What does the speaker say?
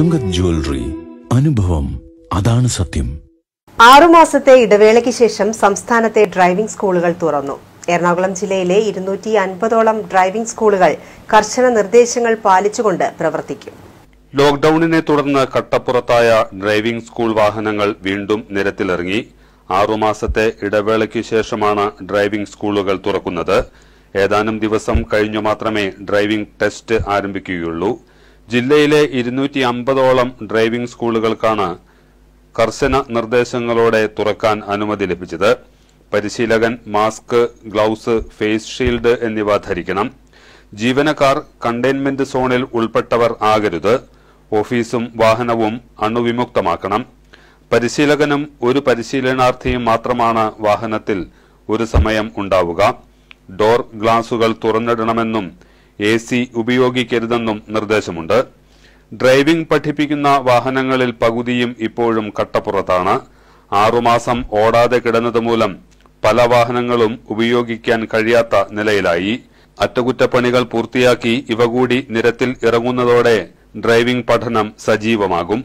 Chungath jewellery അനുഭവം അതാണ് സത്യം ആറുമാസത്തെ ഇടവേളയ്ക്ക് ശേഷം സംസ്ഥാനത്തെ ഡ്രൈവിംഗ് സ്കൂളുകൾ തുറന്നു എറണാകുളം ജില്ലയിലെ ഇരുന്നൂറ്റി അൻപതോളം ഡ്രൈവിംഗ് സ്കൂളുകൾ കർശന നിർദ്ദേശങ്ങൾ പാലിച്ചുകൊണ്ട് പ്രവർത്തിക്കും ലോക്ഡൌണിനെ തുടർന്ന് കട്ടപ്പുറത്തായ ഡ്രൈവിംഗ് സ്കൂൾ വാഹനങ്ങൾ വീണ്ടും നിരത്തിലിറങ്ങി ആറുമാസത്തെ ഇടവേളയ്ക്ക് ശേഷമാണ് ഡ്രൈവിംഗ് സ്കൂളുകൾ തുറക്കുന്നത് ഏതാനും ദിവസം കഴിഞ്ഞു മാത്രമേ ഡ്രൈവിംഗ് ടെസ്റ്റ് ആരംഭിക്കുകയുള്ളൂ ജില്ലയിലെ ഇരുന്നൂറ്റി അമ്പതോളം ഡ്രൈവിംഗ് സ്കൂളുകൾക്കാണ് കർശന നിർദ്ദേശങ്ങളോടെ തുറക്കാൻ അനുമതി ലഭിച്ചത് പരിശീലകൻ മാസ്ക് ഗ്ലൗസ് ഫേസ് ഷീൽഡ് എന്നിവ ധരിക്കണം ജീവനക്കാർ കണ്ടെയ്ൻമെന്റ് സോണിൽ ഉൾപ്പെട്ടവർ ആകരുത് ഓഫീസും വാഹനവും അണുവിമുക്തമാക്കണം പരിശീലകനും ഒരു പരിശീലനാർത്ഥിയും മാത്രമാണ് വാഹനത്തിൽ ഒരു സമയം ഉണ്ടാവുക ഡോർ ഗ്ലാസുകൾ തുറന്നിടണമെന്നും എ സി ഉപയോഗിക്കരുതെന്നും നിർദ്ദേശമുണ്ട് ഡ്രൈവിംഗ് പഠിപ്പിക്കുന്ന വാഹനങ്ങളിൽ പകുതിയും ഇപ്പോഴും കട്ടപ്പുറത്താണ് ആറുമാസം ഓടാതെ കിടന്നതുമൂലം പല വാഹനങ്ങളും ഉപയോഗിക്കാൻ കഴിയാത്ത നിലയിലായി അറ്റകുറ്റപ്പണികൾ പൂർത്തിയാക്കി ഇവ കൂടി നിരത്തിൽ ഇറങ്ങുന്നതോടെ ഡ്രൈവിംഗ് പഠനം സജീവമാകും